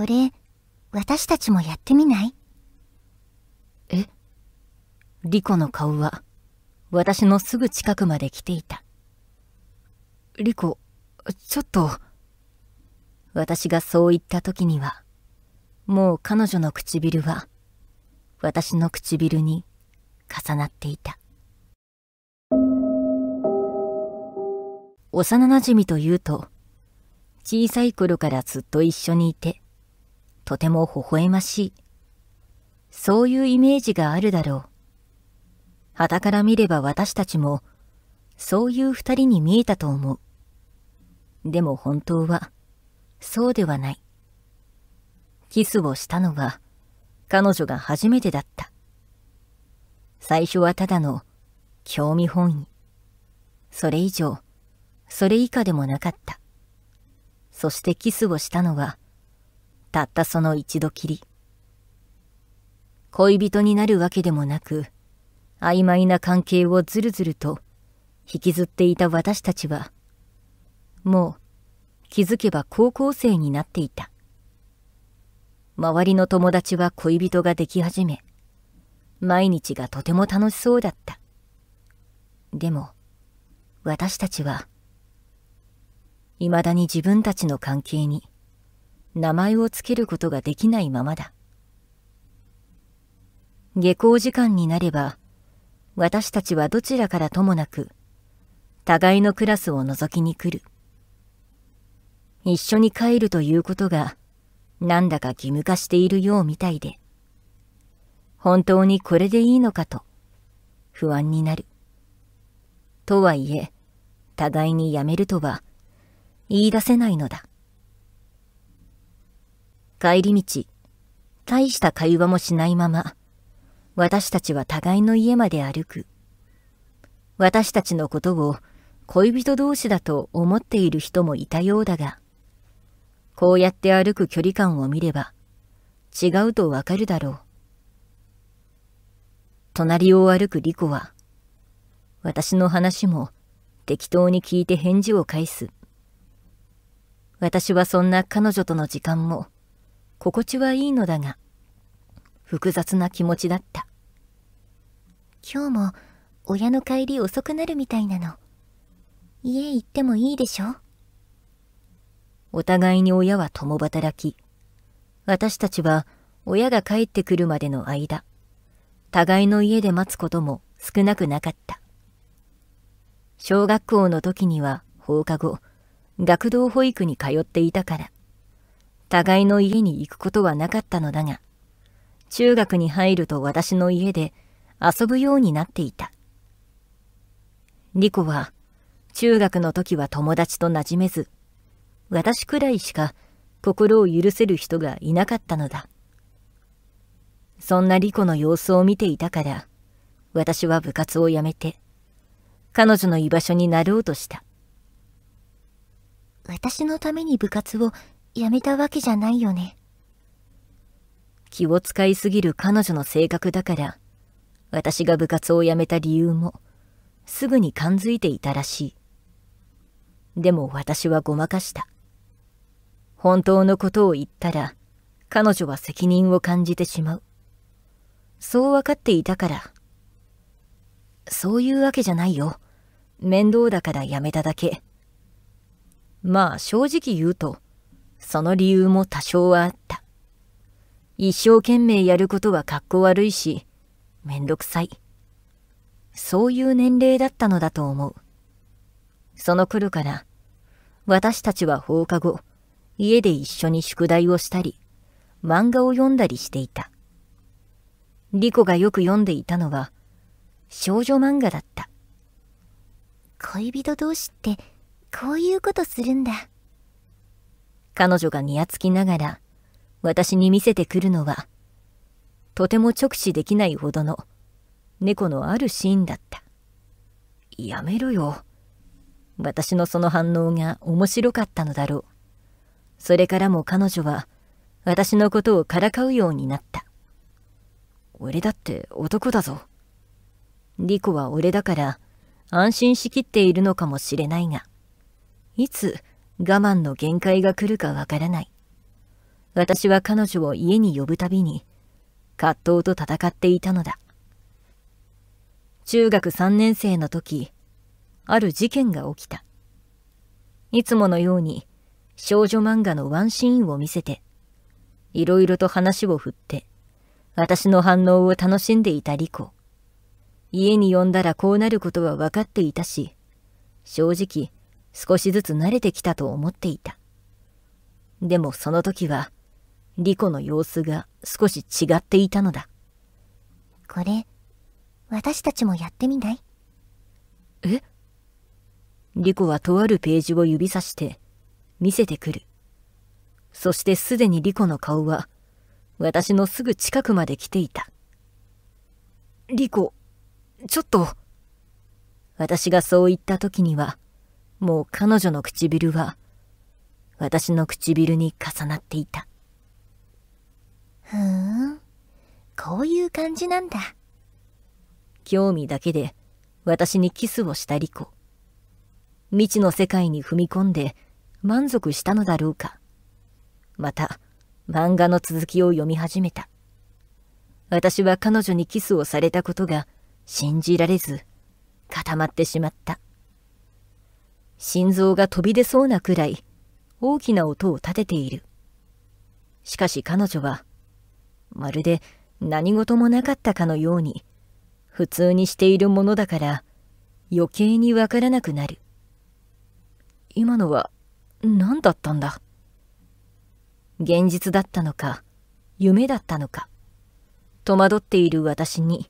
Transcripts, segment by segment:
これ、私たちもやってみないえリコの顔は、私のすぐ近くまで来ていた。リコ、ちょっと。私がそう言った時には、もう彼女の唇は、私の唇に重なっていた。幼馴染というと、小さい頃からずっと一緒にいて、とても微笑ましい。そういうイメージがあるだろう。傍から見れば私たちも、そういう二人に見えたと思う。でも本当は、そうではない。キスをしたのは、彼女が初めてだった。最初はただの、興味本位。それ以上、それ以下でもなかった。そしてキスをしたのは、たったその一度きり恋人になるわけでもなく曖昧な関係をずるずると引きずっていた私たちはもう気づけば高校生になっていた周りの友達は恋人ができ始め毎日がとても楽しそうだったでも私たちは未だに自分たちの関係に名前をつけることができないままだ下校時間になれば私たちはどちらからともなく互いのクラスを覗きに来る一緒に帰るということがなんだか義務化しているようみたいで本当にこれでいいのかと不安になるとはいえ互いにやめるとは言い出せないのだ帰り道、大した会話もしないまま、私たちは互いの家まで歩く。私たちのことを恋人同士だと思っている人もいたようだが、こうやって歩く距離感を見れば、違うとわかるだろう。隣を歩くリコは、私の話も適当に聞いて返事を返す。私はそんな彼女との時間も、心地はいいのだが複雑な気持ちだった今日も親の帰り遅くなるみたいなの家行ってもいいでしょお互いに親は共働き私たちは親が帰ってくるまでの間互いの家で待つことも少なくなかった小学校の時には放課後学童保育に通っていたから互いの家に行くことはなかったのだが、中学に入ると私の家で遊ぶようになっていた。リコは、中学の時は友達と馴染めず、私くらいしか心を許せる人がいなかったのだ。そんなリコの様子を見ていたから、私は部活を辞めて、彼女の居場所になろうとした。私のために部活を辞めたわけじゃないよね。気を使いすぎる彼女の性格だから、私が部活を辞めた理由も、すぐに感づいていたらしい。でも私はごまかした。本当のことを言ったら、彼女は責任を感じてしまう。そう分かっていたから。そういうわけじゃないよ。面倒だから辞めただけ。まあ正直言うと、その理由も多少はあった。一生懸命やることは格好悪いし、めんどくさい。そういう年齢だったのだと思う。その頃から、私たちは放課後、家で一緒に宿題をしたり、漫画を読んだりしていた。リコがよく読んでいたのは、少女漫画だった。恋人同士って、こういうことするんだ。彼女がにやつきながら、私に見せてくるのは、とても直視できないほどの、猫のあるシーンだった。やめろよ。私のその反応が面白かったのだろう。それからも彼女は、私のことをからかうようになった。俺だって男だぞ。リコは俺だから安心しきっているのかもしれないが、いつ我慢の限界が来るかわからない。私は彼女を家に呼ぶたびに、葛藤と戦っていたのだ。中学3年生の時、ある事件が起きた。いつものように少女漫画のワンシーンを見せて、いろいろと話を振って、私の反応を楽しんでいたリコ。家に呼んだらこうなることは分かっていたし、正直、少しずつ慣れてきたと思っていた。でもその時は、リコの様子が少し違っていたのだ。これ、私たちもやってみないえリコはとあるページを指さして、見せてくる。そしてすでにリコの顔は、私のすぐ近くまで来ていた。リコ、ちょっと。私がそう言った時には、もう彼女の唇は、私の唇に重なっていた。ふーん、こういう感じなんだ。興味だけで私にキスをしたリコ。未知の世界に踏み込んで満足したのだろうか。また、漫画の続きを読み始めた。私は彼女にキスをされたことが信じられず、固まってしまった。心臓が飛び出そうなくらい大きな音を立てている。しかし彼女は、まるで何事もなかったかのように、普通にしているものだから余計にわからなくなる。今のは何だったんだ現実だったのか、夢だったのか。戸惑っている私に、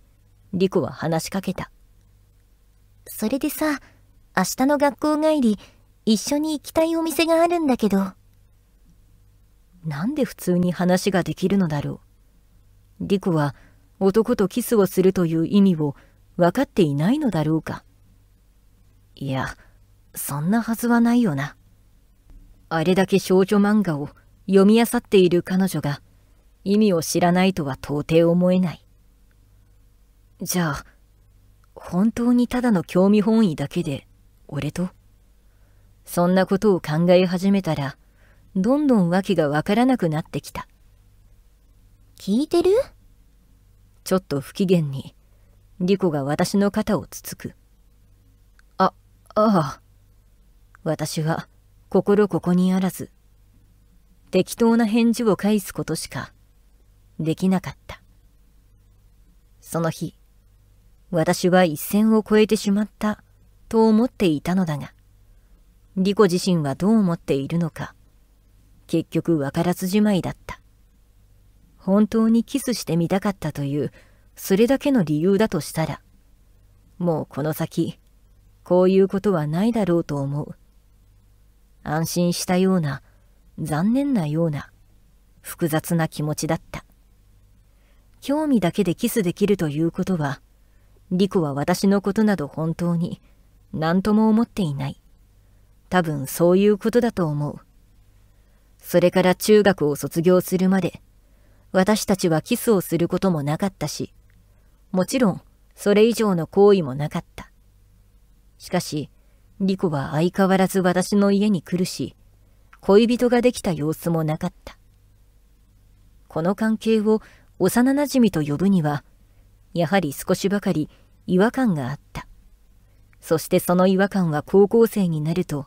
リコは話しかけた。それでさ、明日の学校帰り、一緒に行きたいお店があるんだけど。なんで普通に話ができるのだろう。リコは男とキスをするという意味を分かっていないのだろうか。いや、そんなはずはないよな。あれだけ少女漫画を読み漁っている彼女が意味を知らないとは到底思えない。じゃあ、本当にただの興味本位だけで俺とそんなことを考え始めたらどんどん訳がわからなくなってきた聞いてるちょっと不機嫌にリコが私の肩をつつくあああ私は心ここにあらず適当な返事を返すことしかできなかったその日私は一線を越えてしまったと思っていたのだが、リコ自身はどう思っているのか、結局わからずじまいだった。本当にキスしてみたかったという、それだけの理由だとしたら、もうこの先、こういうことはないだろうと思う。安心したような、残念なような、複雑な気持ちだった。興味だけでキスできるということは、リコは私のことなど本当に何とも思っていない。多分そういうことだと思う。それから中学を卒業するまで、私たちはキスをすることもなかったし、もちろんそれ以上の行為もなかった。しかし、リコは相変わらず私の家に来るし、恋人ができた様子もなかった。この関係を幼馴染と呼ぶには、やはり少しばかり違和感があった。そしてその違和感は高校生になると、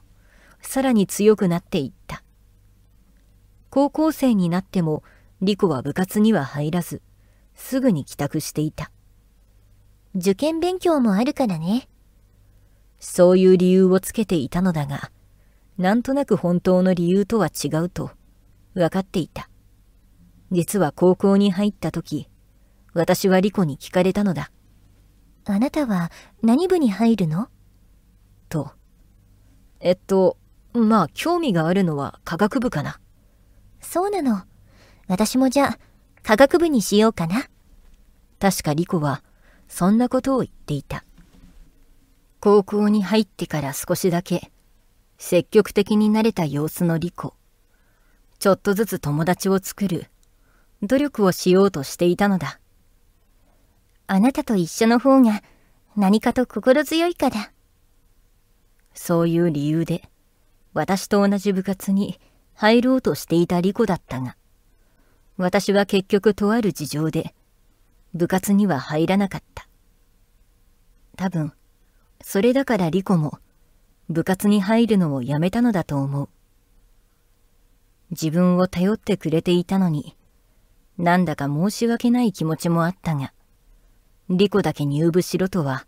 さらに強くなっていった。高校生になっても、リコは部活には入らず、すぐに帰宅していた。受験勉強もあるからね。そういう理由をつけていたのだが、なんとなく本当の理由とは違うと、分かっていた。実は高校に入った時、私はリコに聞かれたのだ。あなたは何部に入るのと。えっと、まあ、興味があるのは科学部かな。そうなの。私もじゃあ、科学部にしようかな。確かリコは、そんなことを言っていた。高校に入ってから少しだけ、積極的になれた様子のリコ。ちょっとずつ友達を作る、努力をしようとしていたのだ。あなたと一緒の方が何かと心強いから。そういう理由で、私と同じ部活に入ろうとしていたリコだったが、私は結局とある事情で、部活には入らなかった。多分、それだからリコも、部活に入るのをやめたのだと思う。自分を頼ってくれていたのに、なんだか申し訳ない気持ちもあったが、リコだけ入部しろとは、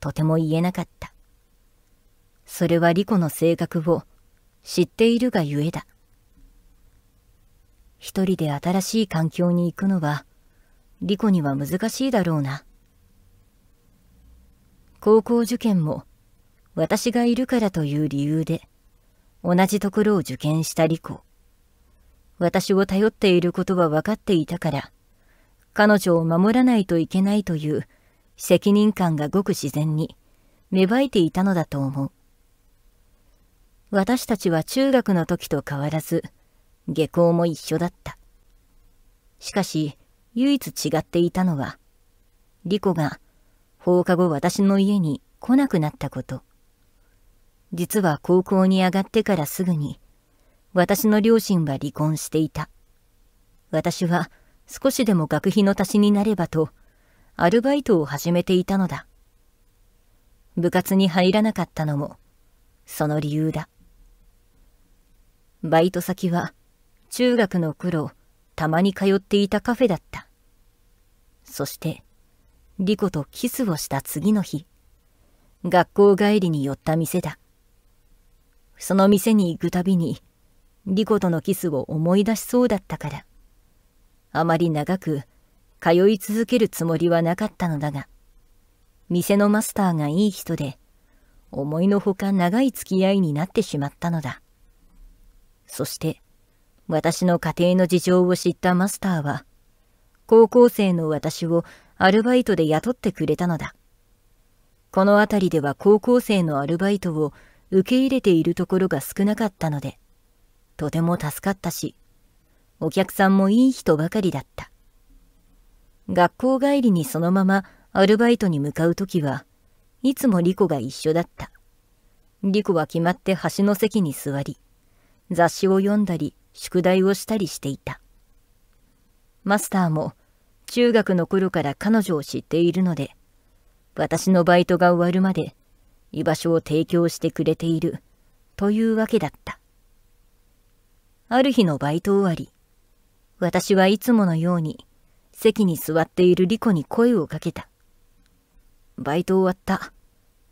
とても言えなかった。それはリコの性格を知っているがゆえだ。一人で新しい環境に行くのは、リコには難しいだろうな。高校受験も、私がいるからという理由で、同じところを受験したリコ。私を頼っていることは分かっていたから、彼女を守らないといけないという責任感がごく自然に芽生えていたのだと思う。私たちは中学の時と変わらず、下校も一緒だった。しかし、唯一違っていたのは、リコが放課後私の家に来なくなったこと。実は高校に上がってからすぐに、私の両親は離婚していた。私は少しでも学費の足しになればと、アルバイトを始めていたのだ。部活に入らなかったのも、その理由だ。バイト先は、中学の頃、たまに通っていたカフェだった。そして、リコとキスをした次の日、学校帰りに寄った店だ。その店に行くたびに、リコとのキスを思い出しそうだったから、あまり長く通い続けるつもりはなかったのだが、店のマスターがいい人で、思いのほか長い付き合いになってしまったのだ。そして、私の家庭の事情を知ったマスターは、高校生の私をアルバイトで雇ってくれたのだ。この辺りでは高校生のアルバイトを受け入れているところが少なかったので、とても助かったし、お客さんもいい人ばかりだった。学校帰りにそのままアルバイトに向かう時はいつもリコが一緒だった。リコは決まって端の席に座り、雑誌を読んだり、宿題をしたりしていた。マスターも中学の頃から彼女を知っているので、私のバイトが終わるまで居場所を提供してくれているというわけだった。ある日のバイト終わり、私はいつものように席に座っているリコに声をかけた。バイト終わった。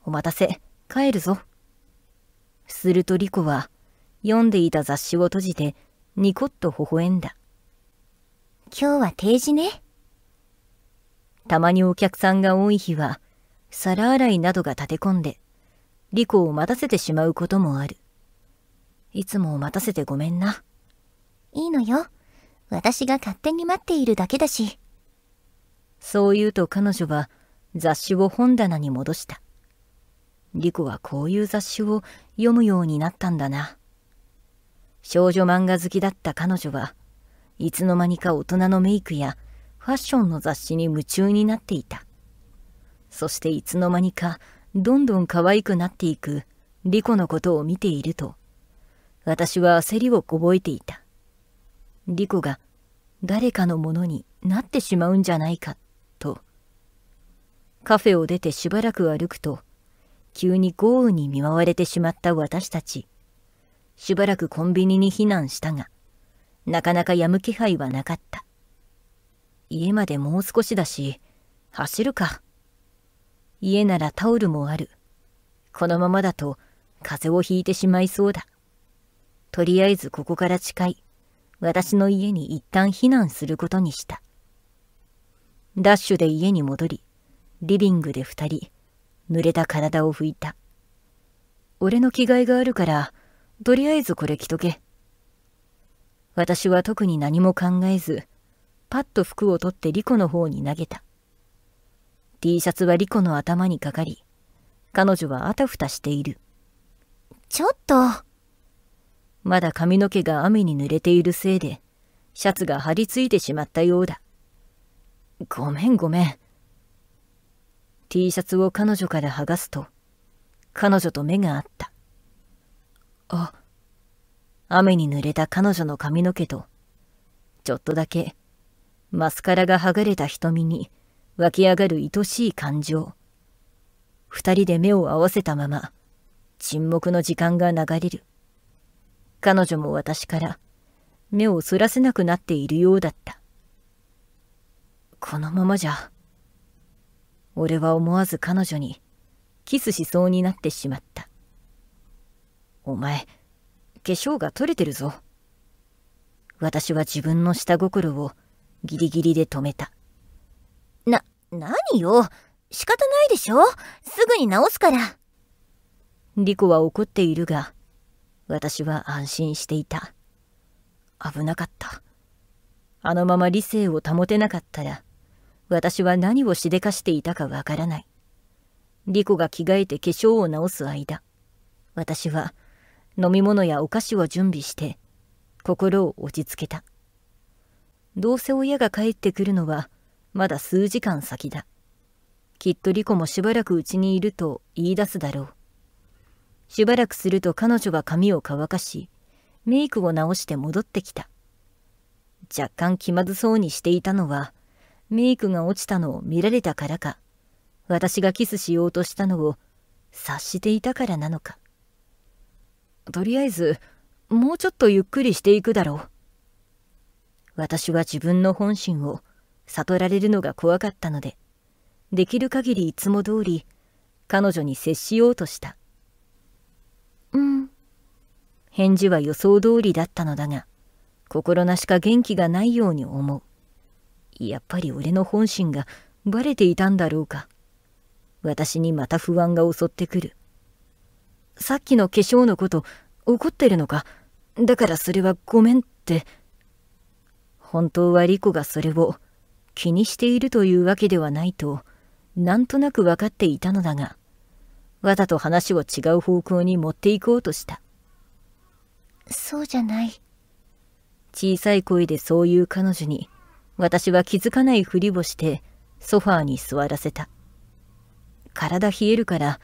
お待たせ。帰るぞ。するとリコは読んでいた雑誌を閉じてニコッと微笑んだ。今日は定時ね。たまにお客さんが多い日は皿洗いなどが立て込んでリコを待たせてしまうこともある。いつも待たせてごめんな。いいのよ。私が勝手に待っているだけだし。そう言うと彼女は雑誌を本棚に戻した。リコはこういう雑誌を読むようになったんだな。少女漫画好きだった彼女はいつの間にか大人のメイクやファッションの雑誌に夢中になっていた。そしていつの間にかどんどん可愛くなっていくリコのことを見ていると、私は焦りをこぼえていた。リコが誰かのものになってしまうんじゃないかとカフェを出てしばらく歩くと急に豪雨に見舞われてしまった私たちしばらくコンビニに避難したがなかなかやむ気配はなかった家までもう少しだし走るか家ならタオルもあるこのままだと風邪をひいてしまいそうだとりあえずここから近い私の家に一旦避難することにした。ダッシュで家に戻り、リビングで二人、濡れた体を拭いた。俺の着替えがあるから、とりあえずこれ着とけ。私は特に何も考えず、パッと服を取ってリコの方に投げた。T シャツはリコの頭にかかり、彼女はあたふたしている。ちょっと。まだ髪の毛が雨に濡れているせいで、シャツが張り付いてしまったようだ。ごめんごめん。T シャツを彼女から剥がすと、彼女と目が合った。あ、雨に濡れた彼女の髪の毛と、ちょっとだけ、マスカラが剥がれた瞳に湧き上がる愛しい感情。二人で目を合わせたまま、沈黙の時間が流れる。彼女も私から目をそらせなくなっているようだった。このままじゃ、俺は思わず彼女にキスしそうになってしまった。お前、化粧が取れてるぞ。私は自分の下心をギリギリで止めた。な、何よ仕方ないでしょすぐに直すから。リコは怒っているが、私は安心していた危なかったあのまま理性を保てなかったら私は何をしでかしていたかわからないリコが着替えて化粧を直す間私は飲み物やお菓子を準備して心を落ち着けたどうせ親が帰ってくるのはまだ数時間先だきっとリコもしばらくうちにいると言い出すだろうしばらくすると彼女が髪を乾かし、メイクを直して戻ってきた。若干気まずそうにしていたのは、メイクが落ちたのを見られたからか、私がキスしようとしたのを察していたからなのか。とりあえず、もうちょっとゆっくりしていくだろう。私は自分の本心を悟られるのが怖かったので、できる限りいつも通り、彼女に接しようとした。ん。返事は予想通りだったのだが、心なしか元気がないように思う。やっぱり俺の本心がバレていたんだろうか。私にまた不安が襲ってくる。さっきの化粧のこと、怒ってるのか。だからそれはごめんって。本当はリコがそれを気にしているというわけではないと、なんとなく分かっていたのだが、わざと話を違う方向に持っていこうとした。そうじゃない。小さい声でそういう彼女に、私は気づかないふりをして、ソファーに座らせた。体冷えるから、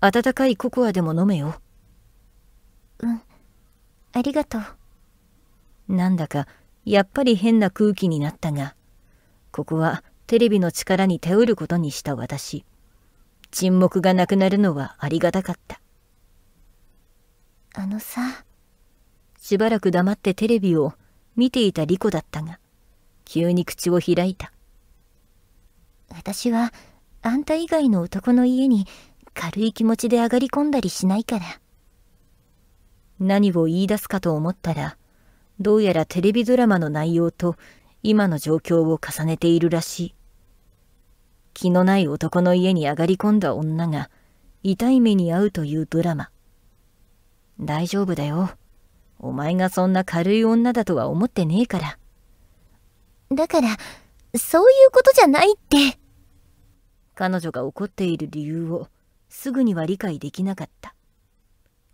温かいココアでも飲めよ。うん、ありがとう。なんだか、やっぱり変な空気になったが、ここはテレビの力に頼ることにした私。沈黙がなくなるのはありがたかったあのさしばらく黙ってテレビを見ていたリコだったが急に口を開いた私はあんた以外の男の家に軽い気持ちで上がり込んだりしないから何を言い出すかと思ったらどうやらテレビドラマの内容と今の状況を重ねているらしい気のない男の家に上がり込んだ女が痛い目に遭うというドラマ。大丈夫だよ。お前がそんな軽い女だとは思ってねえから。だから、そういうことじゃないって。彼女が怒っている理由をすぐには理解できなかった。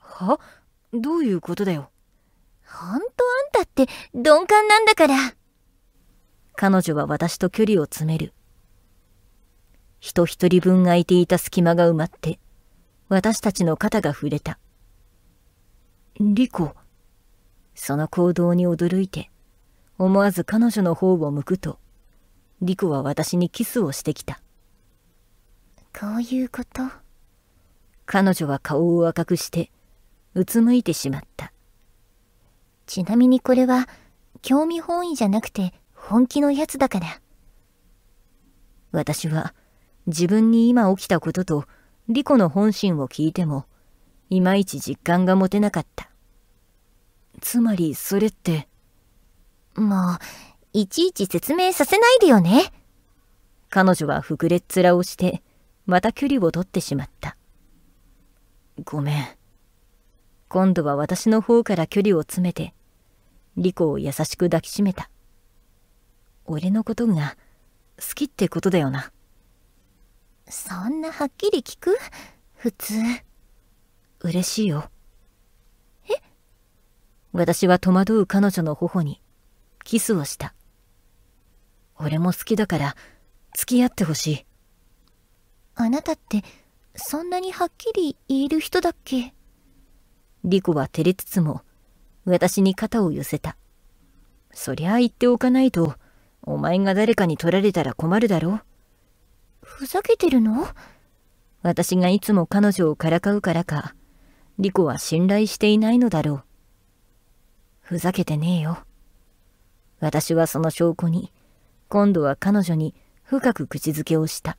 はどういうことだよ。ほんとあんたって鈍感なんだから。彼女は私と距離を詰める。人一人分空いていた隙間が埋まって、私たちの肩が触れた。リコ。その行動に驚いて、思わず彼女の方を向くと、リコは私にキスをしてきた。こういうこと彼女は顔を赤くして、うつむいてしまった。ちなみにこれは、興味本位じゃなくて本気のやつだから。私は、自分に今起きたこととリコの本心を聞いても、いまいち実感が持てなかった。つまりそれって。もう、いちいち説明させないでよね。彼女は膨れっ面をして、また距離を取ってしまった。ごめん。今度は私の方から距離を詰めて、リコを優しく抱きしめた。俺のことが好きってことだよな。そんなはっきり聞く普通嬉しいよえ私は戸惑う彼女の頬にキスをした俺も好きだから付き合ってほしいあなたってそんなにはっきり言える人だっけリコは照れつつも私に肩を寄せたそりゃあ言っておかないとお前が誰かに取られたら困るだろうふざけてるの私がいつも彼女をからかうからか、リコは信頼していないのだろう。ふざけてねえよ。私はその証拠に、今度は彼女に深く口づけをした。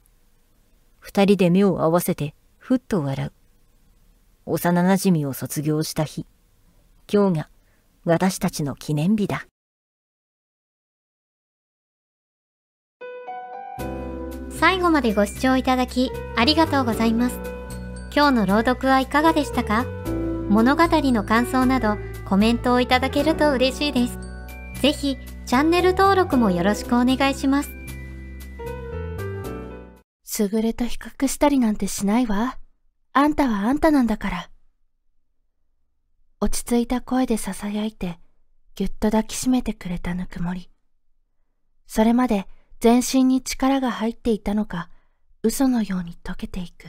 二人で目を合わせて、ふっと笑う。幼馴染を卒業した日、今日が私たちの記念日だ。最後までご視聴いただきありがとうございます。今日の朗読はいかがでしたか物語の感想などコメントをいただけると嬉しいです。ぜひチャンネル登録もよろしくお願いします。すぐれと比較したりなんてしないわ。あんたはあんたなんだから。落ち着いた声で囁いて、ぎゅっと抱きしめてくれたぬくもり。それまで、全身に力が入っていたのか、嘘のように溶けていく。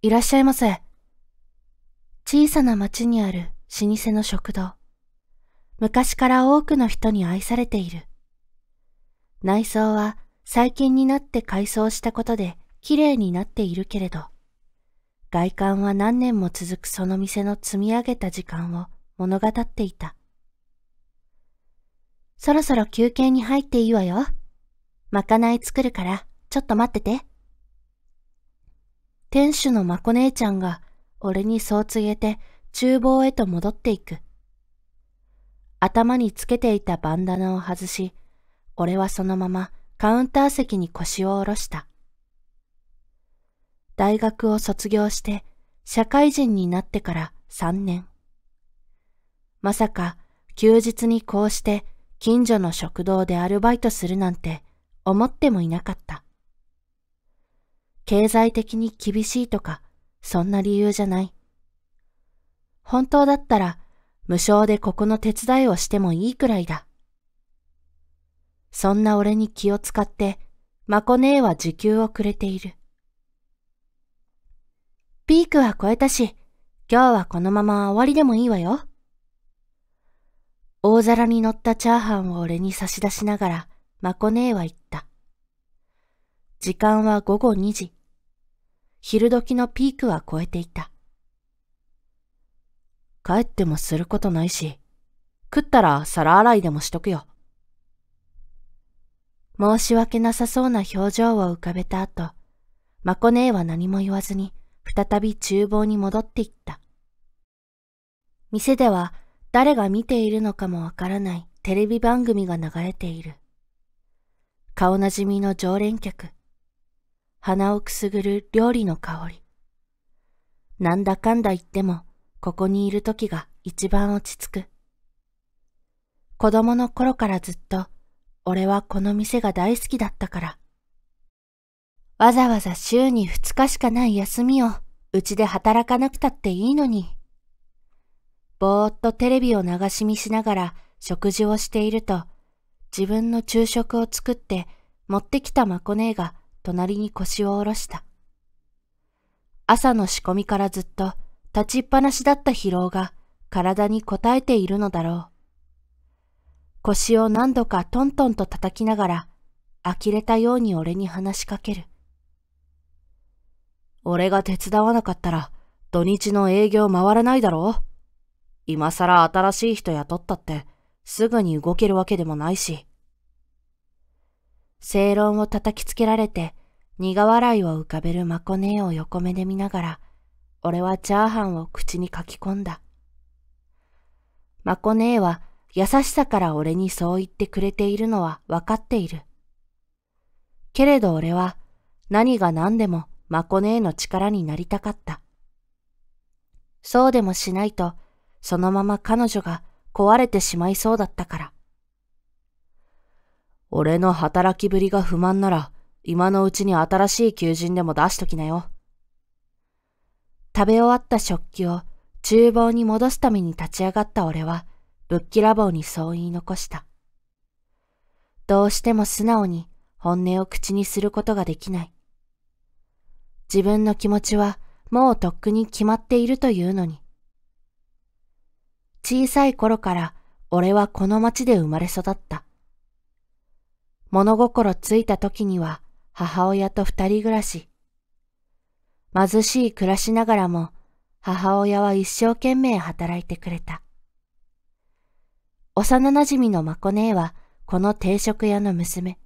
いらっしゃいませ。小さな町にある老舗の食堂。昔から多くの人に愛されている。内装は最近になって改装したことで綺麗になっているけれど、外観は何年も続くその店の積み上げた時間を物語っていた。そろそろ休憩に入っていいわよ。まかない作るから、ちょっと待ってて。店主のまこ姉ちゃんが、俺にそう告げて、厨房へと戻っていく。頭につけていたバンダナを外し、俺はそのままカウンター席に腰を下ろした。大学を卒業して、社会人になってから3年。まさか休日にこうして近所の食堂でアルバイトするなんて思ってもいなかった。経済的に厳しいとか、そんな理由じゃない。本当だったら、無償でここの手伝いをしてもいいくらいだ。そんな俺に気を使って、まこ姉は時給をくれている。ピークは超えたし、今日はこのまま終わりでもいいわよ。大皿に乗ったチャーハンを俺に差し出しながら、まこ姉は言った。時間は午後2時。昼時のピークは超えていた。帰ってもすることないし、食ったら皿洗いでもしとくよ。申し訳なさそうな表情を浮かべた後、まこ姉は何も言わずに、再び厨房に戻っていった。店では誰が見ているのかもわからないテレビ番組が流れている。顔なじみの常連客。鼻をくすぐる料理の香り。なんだかんだ言っても、ここにいる時が一番落ち着く。子供の頃からずっと、俺はこの店が大好きだったから。わざわざ週に2日しかない休みを、うちで働かなくたっていいのに。ぼーっとテレビを流し見しながら食事をしていると、自分の昼食を作って持ってきたマコ姉が隣に腰を下ろした。朝の仕込みからずっと立ちっぱなしだった疲労が体に応えているのだろう。腰を何度かトントンと叩きながら、呆れたように俺に話しかける。俺が手伝わなかったら土日の営業回らないだろう今更新しい人雇ったって、すぐに動けるわけでもないし。正論を叩きつけられて、苦笑いを浮かべるマコネを横目で見ながら、俺はチャーハンを口に書き込んだ。マコネは優しさから俺にそう言ってくれているのは分かっている。けれど俺は何が何でもマコネの力になりたかった。そうでもしないとそのまま彼女が壊れてしまいそうだったから。俺の働きぶりが不満なら、今のうちに新しい求人でも出しときなよ。食べ終わった食器を厨房に戻すために立ち上がった俺は、ぶっきらぼうにそう言い残した。どうしても素直に本音を口にすることができない。自分の気持ちはもうとっくに決まっているというのに、小さい頃から俺はこの町で生まれ育った。物心ついた時には母親と二人暮らし。貧しい暮らしながらも母親は一生懸命働いてくれた。幼馴染のまこ姉はこの定食屋の娘。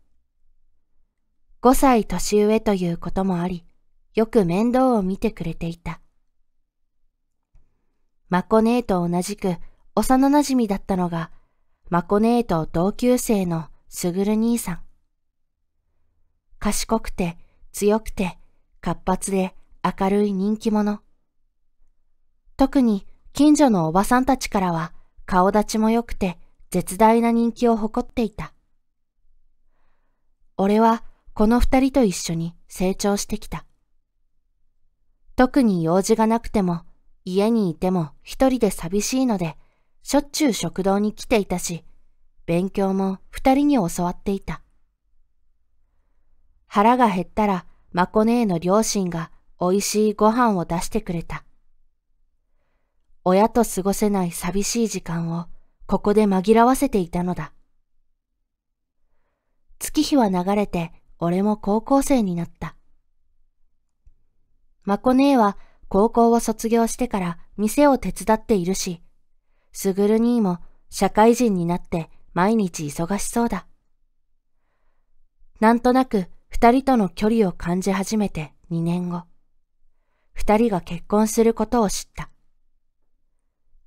5歳年上ということもあり、よく面倒を見てくれていた。まこ姉と同じく幼馴染だったのが、マコネーと同級生のすぐる兄さん。賢くて、強くて、活発で明るい人気者。特に近所のおばさんたちからは顔立ちも良くて絶大な人気を誇っていた。俺はこの二人と一緒に成長してきた。特に用事がなくても家にいても一人で寂しいのでしょっちゅう食堂に来ていたし、勉強も二人に教わっていた。腹が減ったら、まこネの両親が美味しいご飯を出してくれた。親と過ごせない寂しい時間をここで紛らわせていたのだ。月日は流れて俺も高校生になった。まこネは高校を卒業してから店を手伝っているし、すぐる兄も社会人になって毎日忙しそうだ。なんとなく二人との距離を感じ始めて2年後、二人が結婚することを知った。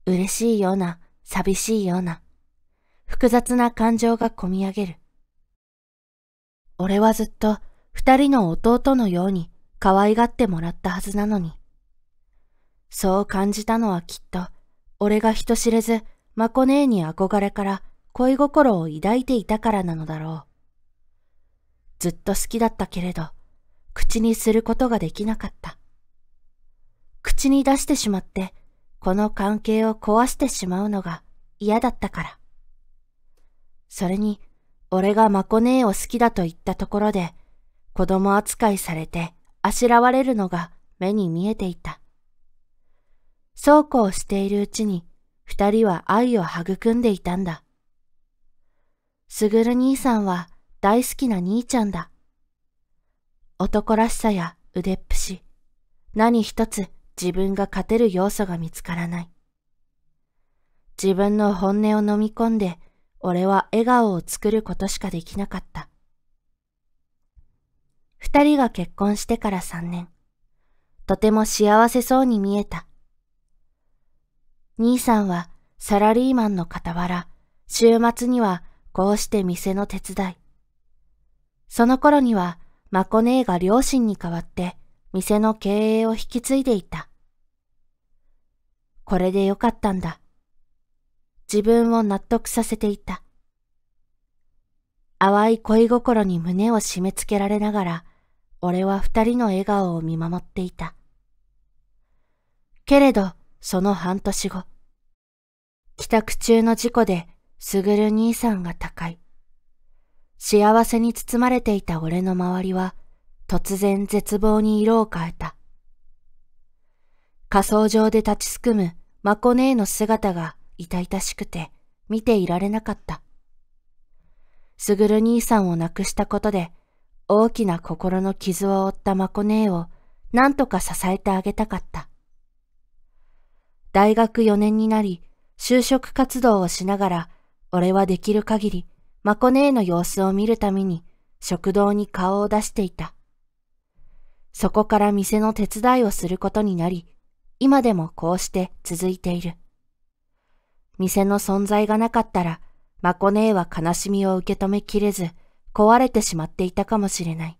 嬉しいような、寂しいような、複雑な感情がこみ上げる。俺はずっと二人の弟のように可愛がってもらったはずなのに。そう感じたのはきっと俺が人知れず、マコ姉に憧れから恋心を抱いていたからなのだろう。ずっと好きだったけれど、口にすることができなかった。口に出してしまって、この関係を壊してしまうのが嫌だったから。それに、俺がマコ姉を好きだと言ったところで、子供扱いされてあしらわれるのが目に見えていた。そうこうしているうちに、二人は愛を育んでいたんだ。すぐる兄さんは大好きな兄ちゃんだ。男らしさや腕っぷし、何一つ自分が勝てる要素が見つからない。自分の本音を飲み込んで、俺は笑顔を作ることしかできなかった。二人が結婚してから三年、とても幸せそうに見えた。兄さんはサラリーマンの傍ら、週末にはこうして店の手伝い。その頃には、マコネーが両親に代わって店の経営を引き継いでいた。これでよかったんだ。自分を納得させていた。淡い恋心に胸を締め付けられながら、俺は二人の笑顔を見守っていた。けれど、その半年後、帰宅中の事故で、すぐる兄さんが他界。幸せに包まれていた俺の周りは、突然絶望に色を変えた。仮想上で立ちすくむマコ姉の姿が痛々しくて見ていられなかった。すぐる兄さんを亡くしたことで大きな心の傷を負ったマコ姉ーを何とか支えてあげたかった。大学4年になり、就職活動をしながら、俺はできる限り、マコ姉の様子を見るために、食堂に顔を出していた。そこから店の手伝いをすることになり、今でもこうして続いている。店の存在がなかったら、マコ姉は悲しみを受け止めきれず、壊れてしまっていたかもしれない。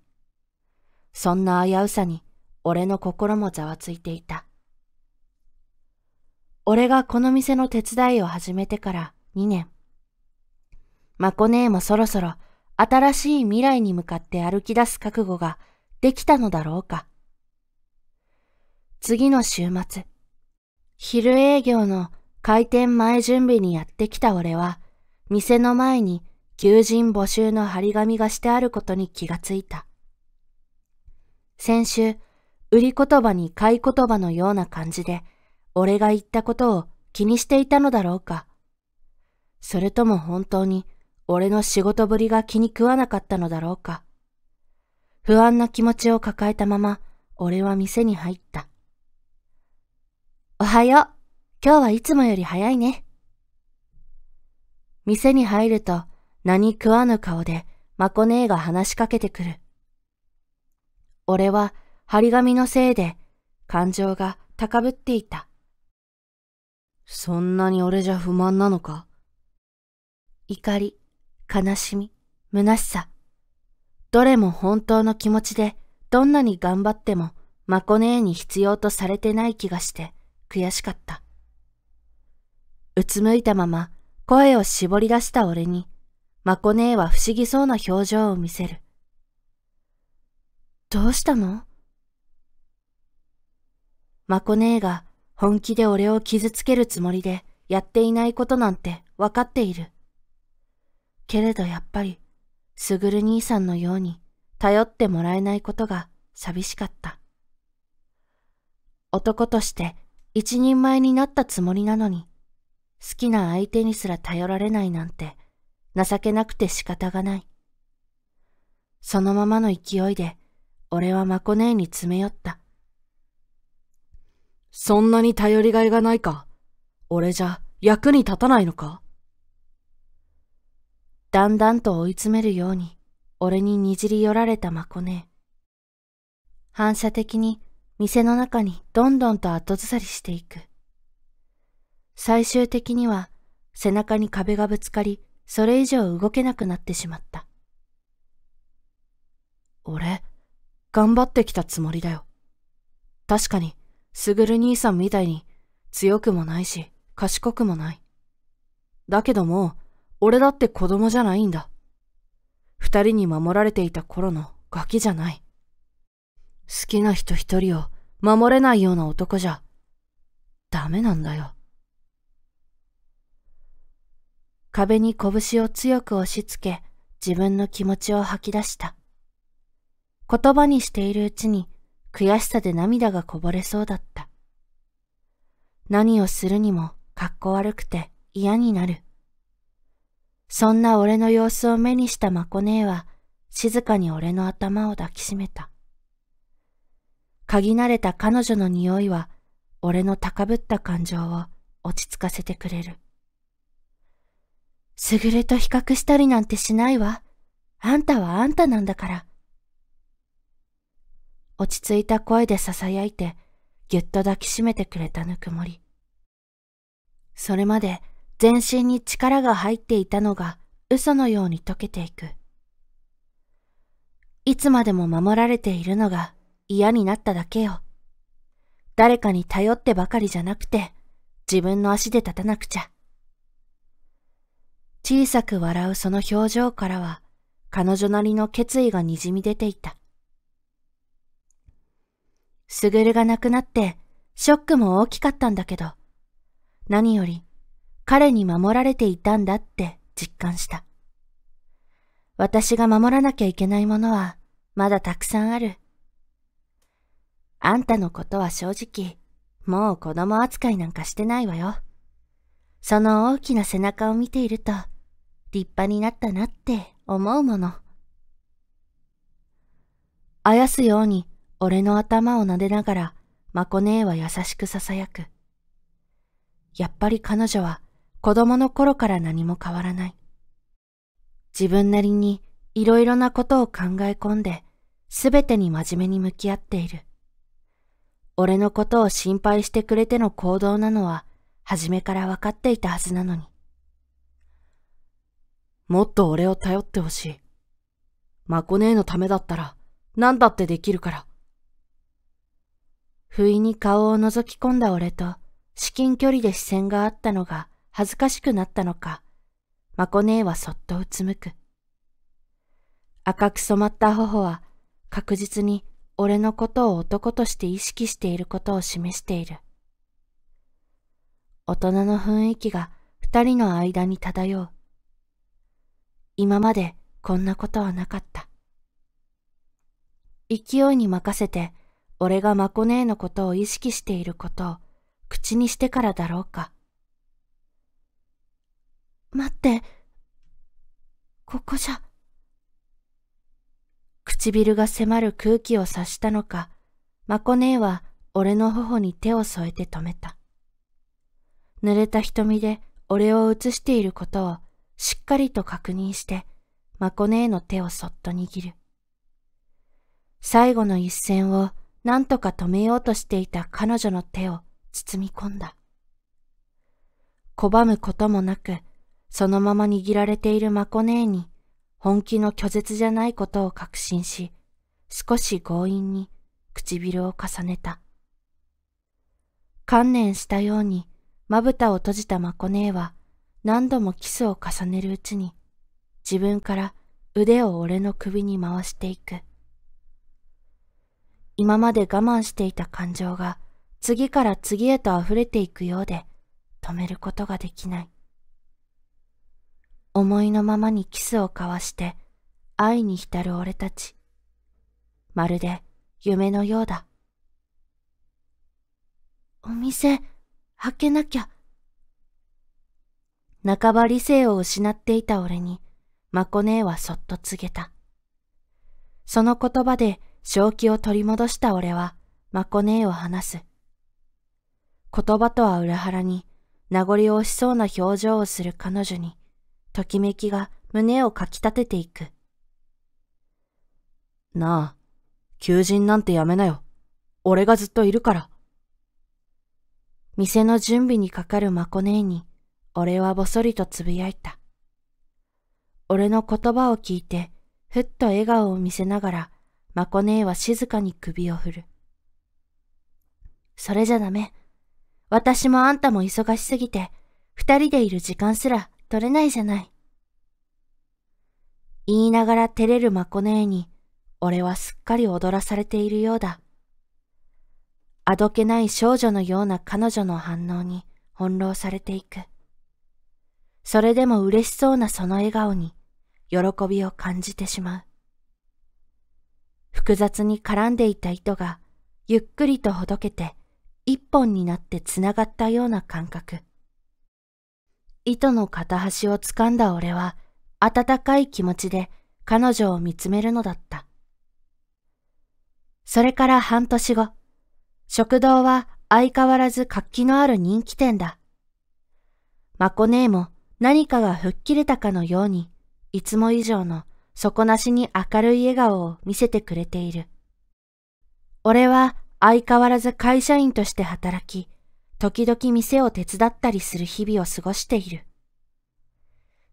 そんな危うさに、俺の心もざわついていた。俺がこの店の手伝いを始めてから2年。マコネーもそろそろ新しい未来に向かって歩き出す覚悟ができたのだろうか。次の週末、昼営業の開店前準備にやってきた俺は、店の前に求人募集の張り紙がしてあることに気がついた。先週、売り言葉に買い言葉のような感じで、俺が言ったことを気にしていたのだろうか。それとも本当に俺の仕事ぶりが気に食わなかったのだろうか。不安な気持ちを抱えたまま俺は店に入った。おはよう。今日はいつもより早いね。店に入ると何食わぬ顔でマコネーが話しかけてくる。俺は張り紙のせいで感情が高ぶっていた。そんなに俺じゃ不満なのか怒り、悲しみ、虚しさ。どれも本当の気持ちで、どんなに頑張っても、まこ姉に必要とされてない気がして、悔しかった。うつむいたまま、声を絞り出した俺に、まこ姉は不思議そうな表情を見せる。どうしたのまこ姉が本気で俺を傷つけるつもりでやっていないことなんてわかっている。けれどやっぱり、すぐる兄さんのように頼ってもらえないことが寂しかった。男として一人前になったつもりなのに、好きな相手にすら頼られないなんて情けなくて仕方がない。そのままの勢いで俺はマコ姉に詰め寄った。そんなに頼りがいがないか俺じゃ役に立たないのかだんだんと追い詰めるように俺ににじり寄られたまこね。反射的に店の中にどんどんと後ずさりしていく。最終的には背中に壁がぶつかり、それ以上動けなくなってしまった。俺、頑張ってきたつもりだよ。確かに、すぐる兄さんみたいに強くもないし賢くもない。だけどもう俺だって子供じゃないんだ。二人に守られていた頃のガキじゃない。好きな人一人を守れないような男じゃダメなんだよ。壁に拳を強く押し付け自分の気持ちを吐き出した。言葉にしているうちに悔しさで涙がこぼれそうだった。何をするにも格好悪くて嫌になる。そんな俺の様子を目にしたマコ姉は静かに俺の頭を抱きしめた。限ら慣れた彼女の匂いは俺の高ぶった感情を落ち着かせてくれる。すぐれと比較したりなんてしないわ。あんたはあんたなんだから。落ち着いた声で囁いて、ぎゅっと抱きしめてくれたぬくもり。それまで全身に力が入っていたのが嘘のように溶けていく。いつまでも守られているのが嫌になっただけよ。誰かに頼ってばかりじゃなくて、自分の足で立たなくちゃ。小さく笑うその表情からは、彼女なりの決意がにじみ出ていた。すぐるが亡くなって、ショックも大きかったんだけど、何より、彼に守られていたんだって実感した。私が守らなきゃいけないものは、まだたくさんある。あんたのことは正直、もう子供扱いなんかしてないわよ。その大きな背中を見ていると、立派になったなって思うもの。あやすように俺の頭を撫でながら、まこ姉は優しく囁く。やっぱり彼女は子供の頃から何も変わらない。自分なりにいろいろなことを考え込んで、すべてに真面目に向き合っている。俺のことを心配してくれての行動なのは、初めから分かっていたはずなのに。もっと俺を頼ってほしい。マコ姉のためだったら、何だってできるから。不意に顔を覗き込んだ俺と、至近距離で視線があったのが恥ずかしくなったのか、まこ姉はそっとうつむく。赤く染まった頬は、確実に俺のことを男として意識していることを示している。大人の雰囲気が二人の間に漂う。今までこんなことはなかった。勢いに任せて俺がマコネーのことを意識していることを口にしてからだろうか。待って、ここじゃ。唇が迫る空気を察したのか、マコネーは俺の頬に手を添えて止めた。濡れた瞳で俺を映していることをしっかりと確認して、マコネーの手をそっと握る。最後の一線を何とか止めようとしていた彼女の手を包み込んだ。拒むこともなく、そのまま握られているマコ姉に本気の拒絶じゃないことを確信し、少し強引に唇を重ねた。観念したように、まぶたを閉じたマコ姉は、何度もキスを重ねるうちに、自分から腕を俺の首に回していく。今まで我慢していた感情が次から次へと溢れていくようで止めることができない。思いのままにキスを交わして愛に浸る俺たち。まるで夢のようだ。お店、開けなきゃ。半ば理性を失っていた俺に、マコネーはそっと告げた。その言葉で正気を取り戻した俺は、マコ姉を話す。言葉とは裏腹に、名残惜しそうな表情をする彼女に、ときめきが胸をかき立てていく。なあ、求人なんてやめなよ。俺がずっといるから。店の準備にかかるマコ姉に、俺はぼそりとつぶやいた。俺の言葉を聞いて、ふっと笑顔を見せながら、まこ姉は静かに首を振る。それじゃダメ。私もあんたも忙しすぎて、二人でいる時間すら取れないじゃない。言いながら照れるまこ姉に、俺はすっかり踊らされているようだ。あどけない少女のような彼女の反応に翻弄されていく。それでも嬉しそうなその笑顔に喜びを感じてしまう。複雑に絡んでいた糸がゆっくりとほどけて一本になってつながったような感覚。糸の片端を掴んだ俺は温かい気持ちで彼女を見つめるのだった。それから半年後、食堂は相変わらず活気のある人気店だ。マコネも何かが吹っ切れたかのように、いつも以上の底なしに明るい笑顔を見せてくれている。俺は相変わらず会社員として働き、時々店を手伝ったりする日々を過ごしている。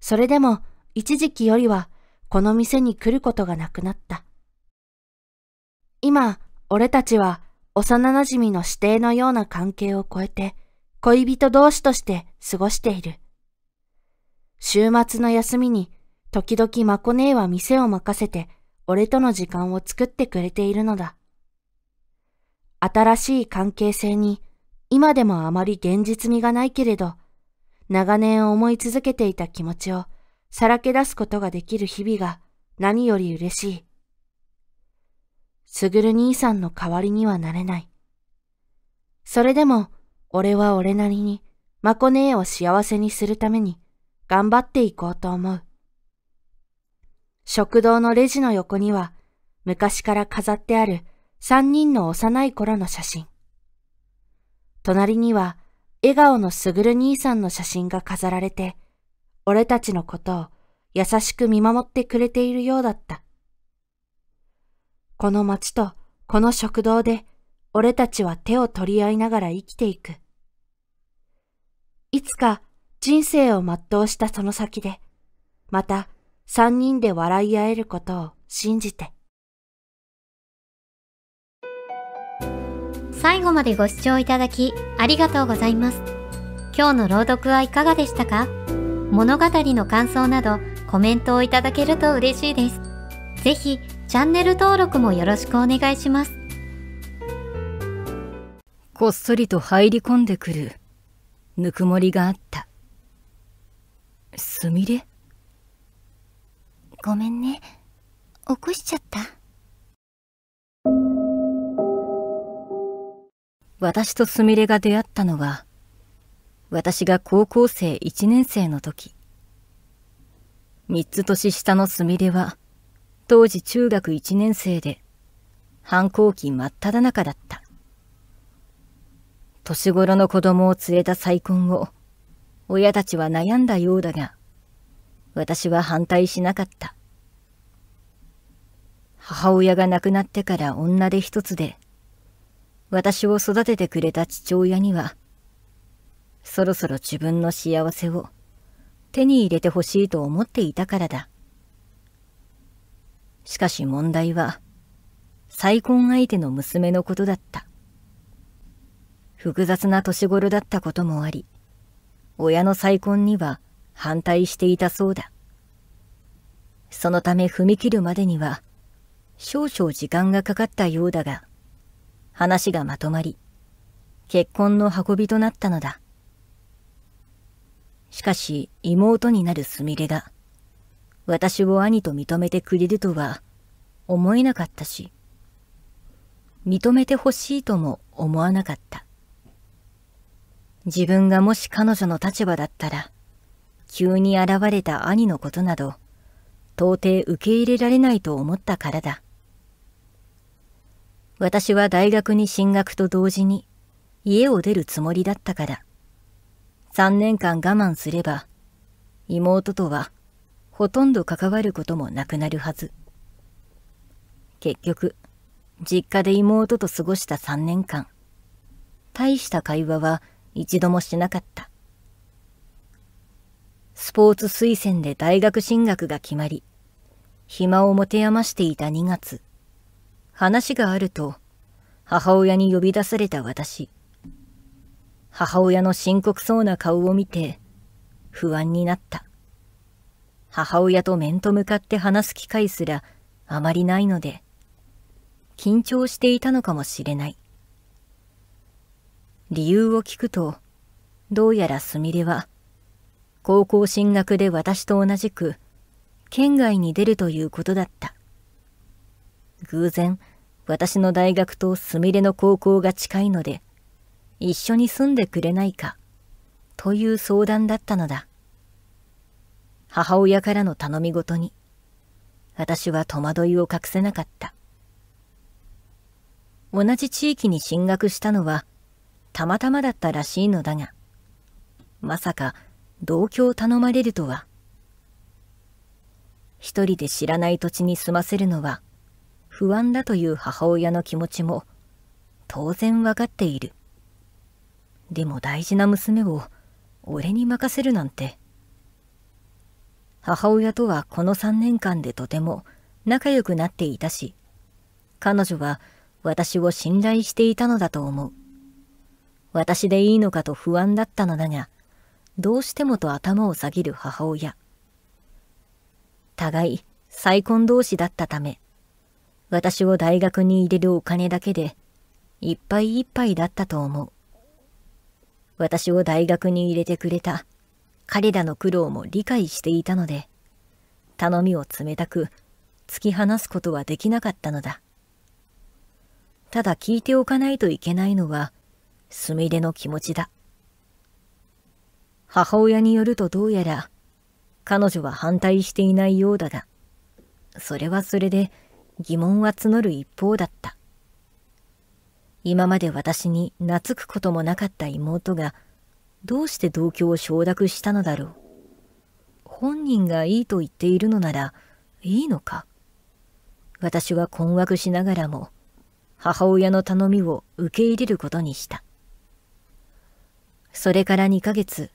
それでも一時期よりはこの店に来ることがなくなった。今、俺たちは幼馴染の指定のような関係を超えて恋人同士として過ごしている。週末の休みに時々まこ姉は店を任せて、俺との時間を作ってくれているのだ。新しい関係性に、今でもあまり現実味がないけれど、長年思い続けていた気持ちをさらけ出すことができる日々が何より嬉しい。すぐる兄さんの代わりにはなれない。それでも、俺は俺なりに、まこねえを幸せにするために、頑張っていこうと思う。食堂のレジの横には、昔から飾ってある三人の幼い頃の写真。隣には、笑顔のすぐる兄さんの写真が飾られて、俺たちのことを優しく見守ってくれているようだった。この町とこの食堂で俺たちは手を取り合いながら生きていく。いつか人生を全うしたその先で、また三人で笑い合えることを信じて。最後までご視聴いただきありがとうございます。今日の朗読はいかがでしたか物語の感想などコメントをいただけると嬉しいです。ぜひチャンネル登録もよろしくお願いします。こっそりと入り込んでくるぬくもりがあった。すみれごめんね起こしちゃった私とすみれが出会ったのは私が高校生1年生の時3つ年下のすみれは当時中学1年生で反抗期真っ只中だった年頃の子供を連れた再婚を親たちは悩んだようだが私は反対しなかった。母親が亡くなってから女手一つで、私を育ててくれた父親には、そろそろ自分の幸せを手に入れてほしいと思っていたからだ。しかし問題は、再婚相手の娘のことだった。複雑な年頃だったこともあり、親の再婚には反対していたそうだ。そのため踏み切るまでには、少々時間がかかったようだが、話がまとまり、結婚の運びとなったのだ。しかし妹になるすみれが、私を兄と認めてくれるとは思えなかったし、認めてほしいとも思わなかった。自分がもし彼女の立場だったら、急に現れた兄のことなど到底受け入れられないと思ったからだ私は大学に進学と同時に家を出るつもりだったから3年間我慢すれば妹とはほとんど関わることもなくなるはず結局実家で妹と過ごした3年間大した会話は一度もしなかったスポーツ推薦で大学進学が決まり、暇を持て余していた2月、話があると、母親に呼び出された私。母親の深刻そうな顔を見て、不安になった。母親と面と向かって話す機会すらあまりないので、緊張していたのかもしれない。理由を聞くと、どうやらすみれは、高校進学で私と同じく、県外に出るということだった。偶然、私の大学とすみれの高校が近いので、一緒に住んでくれないか、という相談だったのだ。母親からの頼み事に、私は戸惑いを隠せなかった。同じ地域に進学したのは、たまたまだったらしいのだが、まさか同居を頼まれるとは。一人で知らない土地に住ませるのは不安だという母親の気持ちも当然わかっている。でも大事な娘を俺に任せるなんて。母親とはこの3年間でとても仲良くなっていたし、彼女は私を信頼していたのだと思う。私でいいのかと不安だったのだが、どうしてもと頭を下げる母親。互い再婚同士だったため、私を大学に入れるお金だけで、いっぱいいっぱいだったと思う。私を大学に入れてくれた彼らの苦労も理解していたので、頼みを冷たく突き放すことはできなかったのだ。ただ聞いておかないといけないのは、すみれの気持ちだ。母親によるとどうやら彼女は反対していないようだがそれはそれで疑問は募る一方だった今まで私に懐くこともなかった妹がどうして同居を承諾したのだろう本人がいいと言っているのならいいのか私は困惑しながらも母親の頼みを受け入れることにしたそれから2ヶ月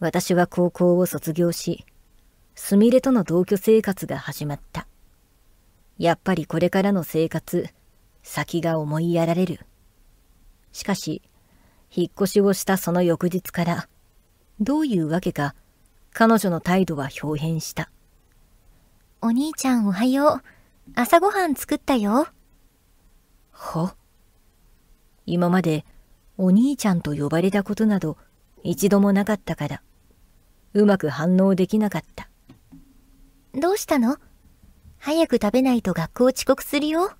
私は高校を卒業し、すみれとの同居生活が始まった。やっぱりこれからの生活、先が思いやられる。しかし、引っ越しをしたその翌日から、どういうわけか、彼女の態度は表変した。お兄ちゃんおはよう。朝ごはん作ったよ。ほ今まで、お兄ちゃんと呼ばれたことなど、一度もなかったから。うまく反応できなかった。どうしたの早く食べないと学校遅刻するよ。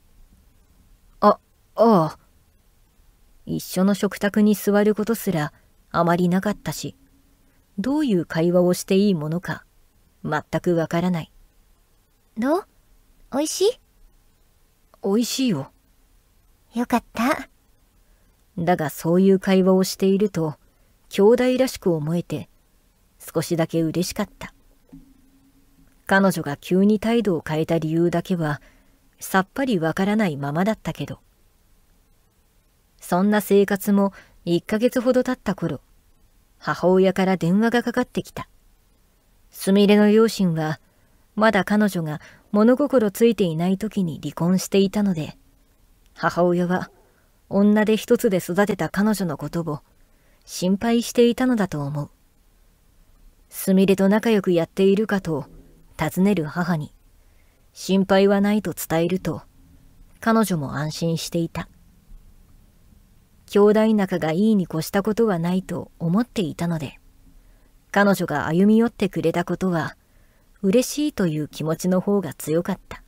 あ、ああ。一緒の食卓に座ることすらあまりなかったし、どういう会話をしていいものか全くわからない。どうおいしいおいしいよ。よかった。だがそういう会話をしていると、兄弟らしく思えて、少しだけ嬉しかった彼女が急に態度を変えた理由だけはさっぱりわからないままだったけどそんな生活も1ヶ月ほど経った頃母親から電話がかかってきたすみれの両親はまだ彼女が物心ついていない時に離婚していたので母親は女で一つで育てた彼女のことを心配していたのだと思うすみれと仲良くやっているかと尋ねる母に、心配はないと伝えると、彼女も安心していた。兄弟仲がいいに越したことはないと思っていたので、彼女が歩み寄ってくれたことは、嬉しいという気持ちの方が強かった。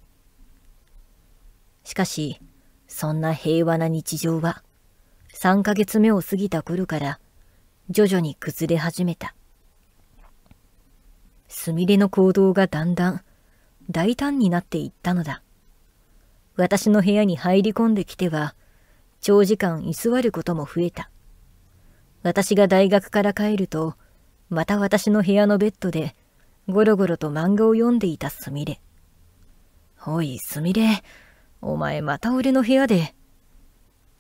しかし、そんな平和な日常は、3ヶ月目を過ぎた頃から、徐々に崩れ始めた。すみれの行動がだんだん大胆になっていったのだ。私の部屋に入り込んできては、長時間居座ることも増えた。私が大学から帰ると、また私の部屋のベッドで、ゴロゴロと漫画を読んでいたすみれ。おい、すみれ、お前また俺の部屋で。